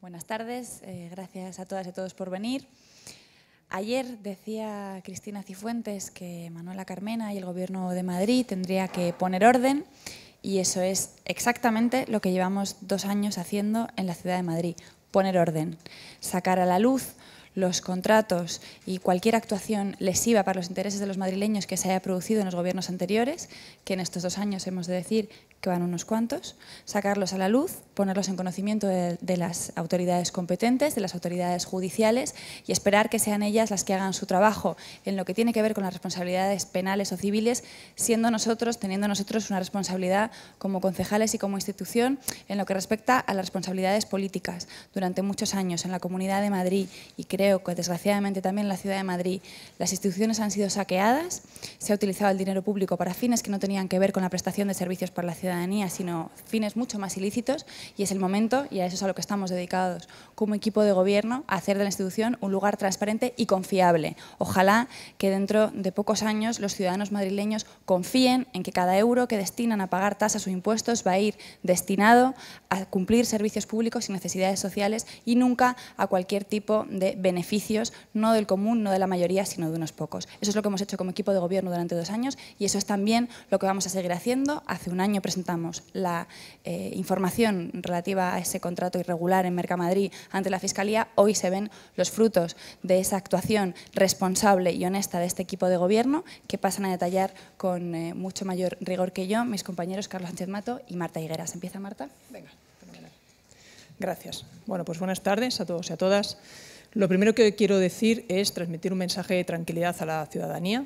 Buenas tardes, eh, gracias a todas y a todos por venir. Ayer decía Cristina Cifuentes que Manuela Carmena y el Gobierno de Madrid tendría que poner orden y eso es exactamente lo que llevamos dos años haciendo en la ciudad de Madrid, poner orden, sacar a la luz los contratos y cualquier actuación lesiva para los intereses de los madrileños que se haya producido en los gobiernos anteriores, que en estos dos años hemos de decir que van unos cuantos, sacarlos a la luz, ponerlos en conocimiento de, las autoridades competentes, de las autoridades judiciales y esperar que sean ellas las que hagan su trabajo en lo que tiene que ver con las responsabilidades penales o civiles, siendo nosotros, teniendo nosotros una responsabilidad como concejales y como institución en lo que respecta a las responsabilidades políticas. Durante muchos años en la Comunidad de Madrid y creo que desgraciadamente también en la Ciudad de Madrid, las instituciones han sido saqueadas, se ha utilizado el dinero público para fines que no tenían que ver con la prestación de servicios para la ciudad sino fines mucho más ilícitos y es el momento, y a eso es a lo que estamos dedicados como equipo de gobierno, hacer de la institución un lugar transparente y confiable. Ojalá que dentro de pocos años los ciudadanos madrileños confíen en que cada euro que destinan a pagar tasas o impuestos va a ir destinado a cumplir servicios públicos y necesidades sociales y nunca a cualquier tipo de beneficios, no del común, no de la mayoría, sino de unos pocos. Eso es lo que hemos hecho como equipo de gobierno durante dos años y eso es también lo que vamos a seguir haciendo. Hace un año presentamos presentamos la eh, información relativa a ese contrato irregular en Mercamadrid ante la Fiscalía, hoy se ven los frutos de esa actuación responsable y honesta de este equipo de gobierno que pasan a detallar con eh, mucho mayor rigor que yo mis compañeros Carlos Sánchez Mato y Marta Higueras. ¿Empieza Marta? Venga. Gracias. Bueno, pues buenas tardes a todos y a todas. Lo primero que quiero decir es transmitir un mensaje de tranquilidad a la ciudadanía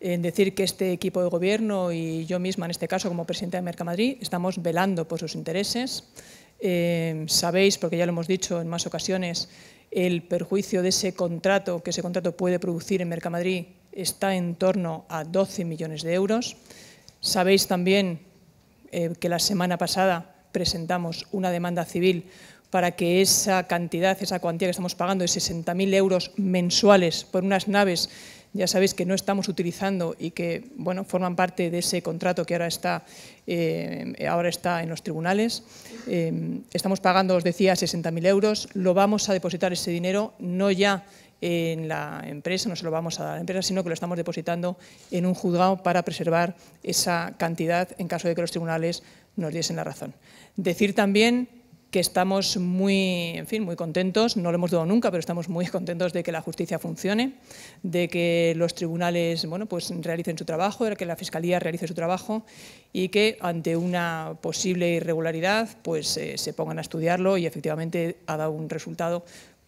en decir que este equipo de gobierno y yo misma, en este caso como presidenta de Mercamadrid, estamos velando por sus intereses. Eh, sabéis, porque ya lo hemos dicho en más ocasiones, el perjuicio de ese contrato, que ese contrato puede producir en Mercamadrid, está en torno a 12 millones de euros. Sabéis también eh, que la semana pasada presentamos una demanda civil para que esa cantidad, esa cuantía que estamos pagando de 60.000 euros mensuales por unas naves ya sabéis que no estamos utilizando y que bueno, forman parte de ese contrato que ahora está, eh, ahora está en los tribunales. Eh, estamos pagando, os decía, 60.000 euros. Lo vamos a depositar ese dinero, no ya en la empresa, no se lo vamos a dar a la empresa, sino que lo estamos depositando en un juzgado para preservar esa cantidad en caso de que los tribunales nos diesen la razón. Decir también que estamos muy, en fin, muy contentos, no lo hemos dado nunca, pero estamos muy contentos de que la justicia funcione, de que los tribunales bueno, pues realicen su trabajo, de que la Fiscalía realice su trabajo y que ante una posible irregularidad pues, eh, se pongan a estudiarlo y efectivamente ha dado un resultado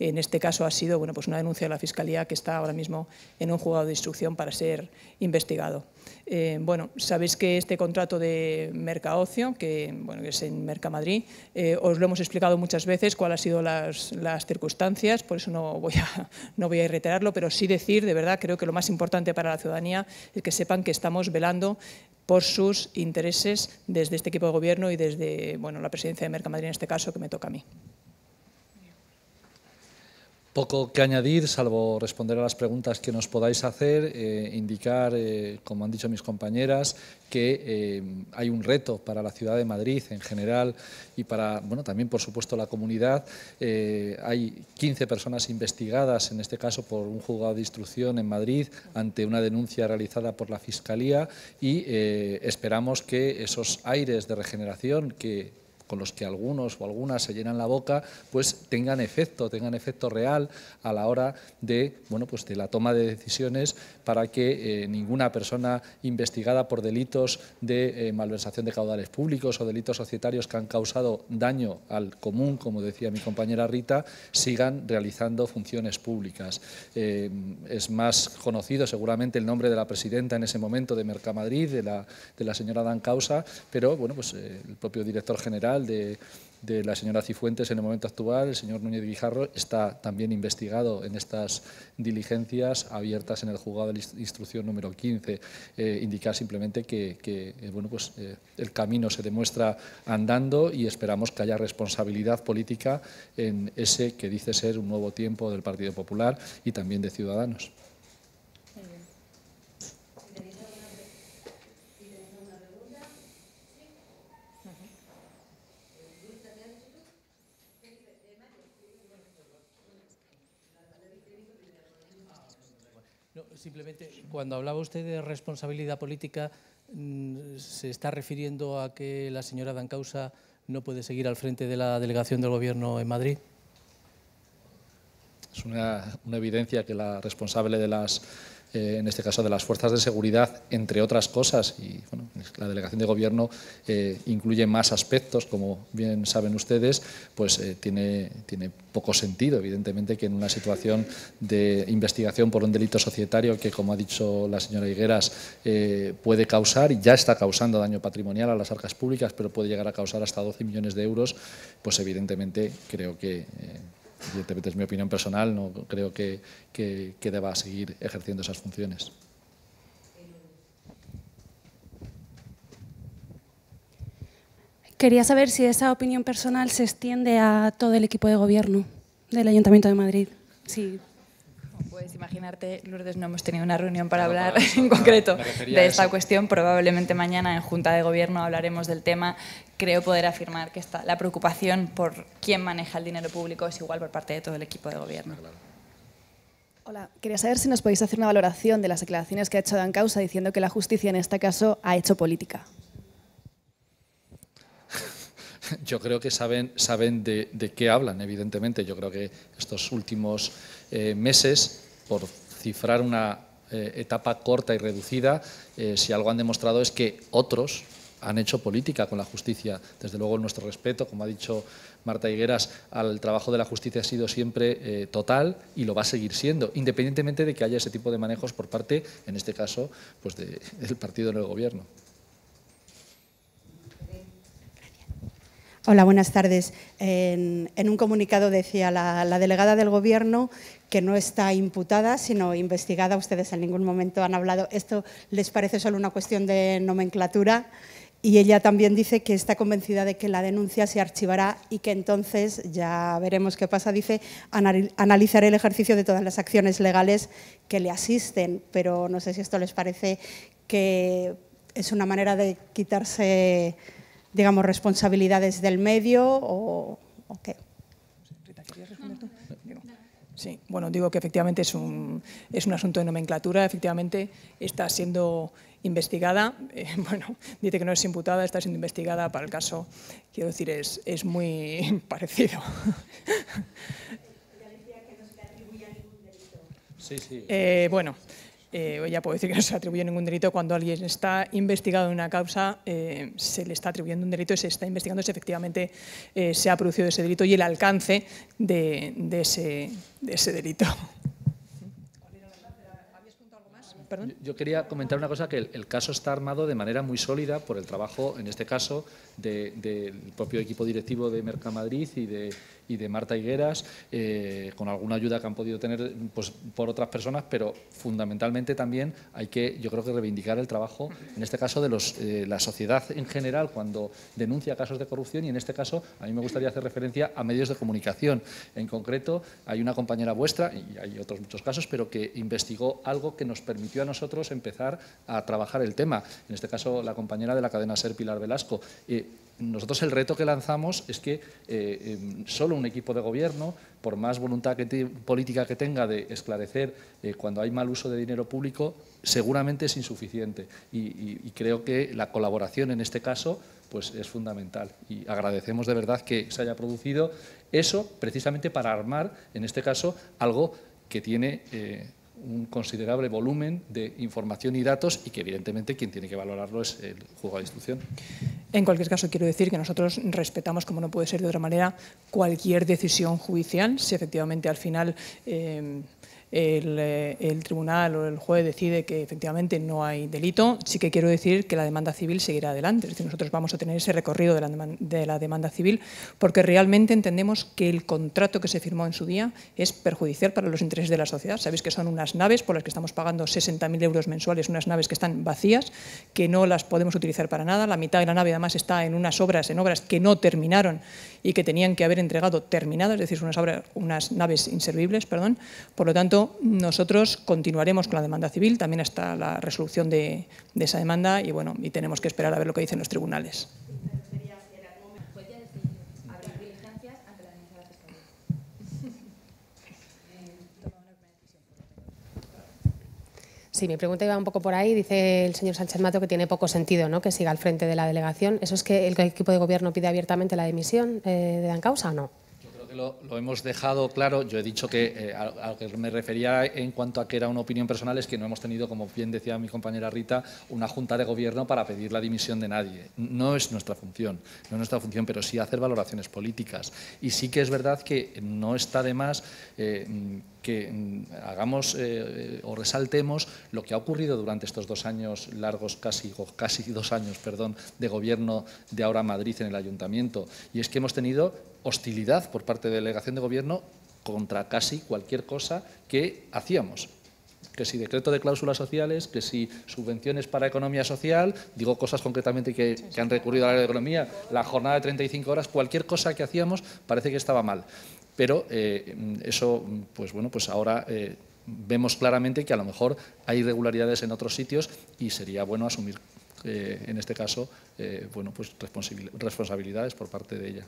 en este caso ha sido bueno, pues una denuncia de la Fiscalía que está ahora mismo en un juzgado de instrucción para ser investigado. Eh, bueno, sabéis que este contrato de Mercaocio, que, es en Mercamadrid, eh, os lo hemos explicado muchas veces cuáles han sido las, circunstancias, por eso no voy, a, no voy a reiterarlo, pero sí decir, de verdad, creo que lo más importante para la ciudadanía es que sepan que estamos velando por sus intereses desde este equipo de gobierno y desde bueno, la presidencia de Mercamadrid en este caso, que me toca a mí. Poco que añadir, salvo responder a las preguntas que nos podáis hacer, eh, indicar, eh, como han dicho mis compañeras, que eh, hay un reto para la ciudad de Madrid en general y para, bueno, también por supuesto la comunidad. hay 15 personas investigadas, en este caso por un juzgado de instrucción en Madrid, ante una denuncia realizada por la Fiscalía y esperamos que esos aires de regeneración que con los que algunos o algunas se llenan la boca, pues tengan efecto, tengan efecto real a la hora de, bueno, pues de la toma de decisiones para que eh, ninguna persona investigada por delitos de eh, malversación de caudales públicos o delitos societarios que han causado daño al común, como decía mi compañera Rita, sigan realizando funciones públicas. Eh, es más conocido seguramente el nombre de la presidenta en ese momento de Mercamadrid, de la, de la señora Dan Causa, pero bueno, pues, el propio director general de, la señora Cifuentes en el momento actual, el señor Núñez Guijarro, está también investigado en estas diligencias abiertas en el juzgado de la instrucción número 15. Eh, indicar simplemente que, eh, bueno, pues, eh, el camino se demuestra andando y esperamos que haya responsabilidad política en ese que dice ser un nuevo tiempo del Partido Popular y también de Ciudadanos. Simplemente, cuando hablaba usted de responsabilidad política, mm, ¿se está refiriendo a que la señora Dancausa no puede seguir al frente de la delegación del Gobierno en Madrid? Es una, evidencia que la responsable de las eh, en este caso de las fuerzas de seguridad, entre otras cosas. Y bueno, la delegación de gobierno eh, incluye más aspectos, como bien saben ustedes, pues eh, tiene, tiene poco sentido, evidentemente, que en una situación de investigación por un delito societario que, como ha dicho la señora Higueras, puede causar y ya está causando daño patrimonial a las arcas públicas, pero puede llegar a causar hasta 12 millones de euros, pues evidentemente creo que Evidentemente es mi opinión personal, no creo que, deba seguir ejerciendo esas funciones. Quería saber si esa opinión personal se extiende a todo el equipo de gobierno del Ayuntamiento de Madrid. Sí puedes imaginarte, Lourdes, no hemos tenido una reunión para hablar en concreto de esta cuestión. Probablemente mañana en Junta de Gobierno hablaremos del tema. Creo poder afirmar que está la preocupación por quién maneja el dinero público es igual por parte de todo el equipo de gobierno. Hola, quería saber si nos podéis hacer una valoración de las declaraciones que ha hecho Dan Causa diciendo que la justicia en este caso ha hecho política. yo creo que saben, saben de, qué hablan, evidentemente. Yo creo que estos últimos eh, meses, por cifrar una eh, etapa corta y reducida, eh, si algo han demostrado es que otros han hecho política con la justicia. Desde luego nuestro respeto, como ha dicho Marta Higueras, al trabajo de la justicia ha sido siempre total y lo va a seguir siendo, independientemente de que haya ese tipo de manejos por parte, en este caso, pues del partido en el gobierno. Hola, buenas tardes. En, un comunicado decía la, la, delegada del Gobierno que no está imputada, sino investigada. Ustedes en ningún momento han hablado. Esto les parece solo una cuestión de nomenclatura. Y ella también dice que está convencida de que la denuncia se archivará y que entonces, ya veremos qué pasa, dice, analizaré el ejercicio de todas las acciones legales que le asisten. Pero no sé si esto les parece que es una manera de quitarse digamos, responsabilidades del medio o, qué. Sí, bueno, digo que efectivamente es un, es un asunto de nomenclatura, efectivamente está siendo investigada, eh, bueno, dice que no es imputada, está siendo investigada para el caso, quiero decir, es, es muy parecido. Sí, sí. Eh, bueno, eh, ya puedo decir que no se atribuye ningún delito cuando alguien está investigado en una causa, eh, se le está atribuyendo un delito y se está investigando si efectivamente eh, se ha producido ese delito y el alcance de ese delito. Yo quería comentar una cosa, que el, caso está armado de manera muy sólida por el trabajo, en este caso, del propio equipo directivo de Mercamadrid y de, y de Marta Higueras, eh, con alguna ayuda que han podido tener pues, por otras personas, pero fundamentalmente también hay que, yo creo que reivindicar el trabajo, en este caso, de los, eh, la sociedad en general cuando denuncia casos de corrupción y en este caso a mí me gustaría hacer referencia a medios de comunicación. En concreto, hay una compañera vuestra, y hay otros muchos casos, pero que investigó algo que nos permitió a nosotros empezar a trabajar el tema. En este caso, la compañera de la cadena SER, Pilar Velasco. Eh, nosotros el reto que lanzamos es que eh, em, solo un equipo de gobierno, por más voluntad política que tenga de esclarecer eh, cuando hay mal uso de dinero público, seguramente es insuficiente. Y, creo que la colaboración en este caso pues, es fundamental. Y agradecemos de verdad que se haya producido eso precisamente para armar, en este caso, algo que tiene un considerable volumen de información y datos y que evidentemente quien tiene que valorarlo es el juzgado de instrucción. En cualquier caso, quiero decir que nosotros respetamos, como no puede ser de otra manera, cualquier decisión judicial, si efectivamente al final... Eh, eh, el, tribunal o el juez decide que efectivamente no hay delito, sí que quiero decir que la demanda civil seguirá adelante. Es decir, nosotros vamos a tener ese recorrido de la, demanda civil porque realmente entendemos que el contrato que se firmó en su día es perjudicial para los intereses de la sociedad. Sabéis que son unas naves por las que estamos pagando 60.000 euros mensuales, unas naves que están vacías, que no las podemos utilizar para nada. La mitad de la nave además está en unas obras, en obras que no terminaron y que tenían que haber entregado terminadas, es decir, unas, unas naves inservibles. Perdón. Por lo tanto, nosotros continuaremos con la demanda civil, también hasta la resolución de, esa demanda y, bueno, y tenemos que esperar a ver lo que dicen los tribunales. Sí, mi pregunta iba un poco por ahí. Dice el señor Sánchez Mato que tiene poco sentido ¿no? que siga al frente de la delegación. ¿Eso es que el equipo de gobierno pide abiertamente la dimisión eh, de Dan Causa o no? lo, hemos dejado claro. Yo he dicho que eh, a, lo que me refería en cuanto a que era una opinión personal es que no hemos tenido, como bien decía mi compañera Rita, una junta de gobierno para pedir la dimisión de nadie. No es nuestra función, no es nuestra función, pero sí hacer valoraciones políticas. Y sí que es verdad que no está de más. Eh, que mm, hagamos eh, o resaltemos lo que ha ocurrido durante estos dos años largos, casi, casi dos años, perdón, de gobierno de ahora Madrid en el ayuntamiento. Y es que hemos tenido hostilidad por parte de delegación de gobierno contra casi cualquier cosa que hacíamos. Que si decreto de cláusulas sociales, que si subvenciones para economía social, digo cosas concretamente que, han recurrido a la economía, la jornada de 35 horas, cualquier cosa que hacíamos parece que estaba mal. Pero eh, eso, pues bueno, pues ahora... Eh, vemos claramente que a lo mejor hay irregularidades en otros sitios y sería bueno asumir, eh, en este caso, bueno, pues responsabilidades por parte de ella.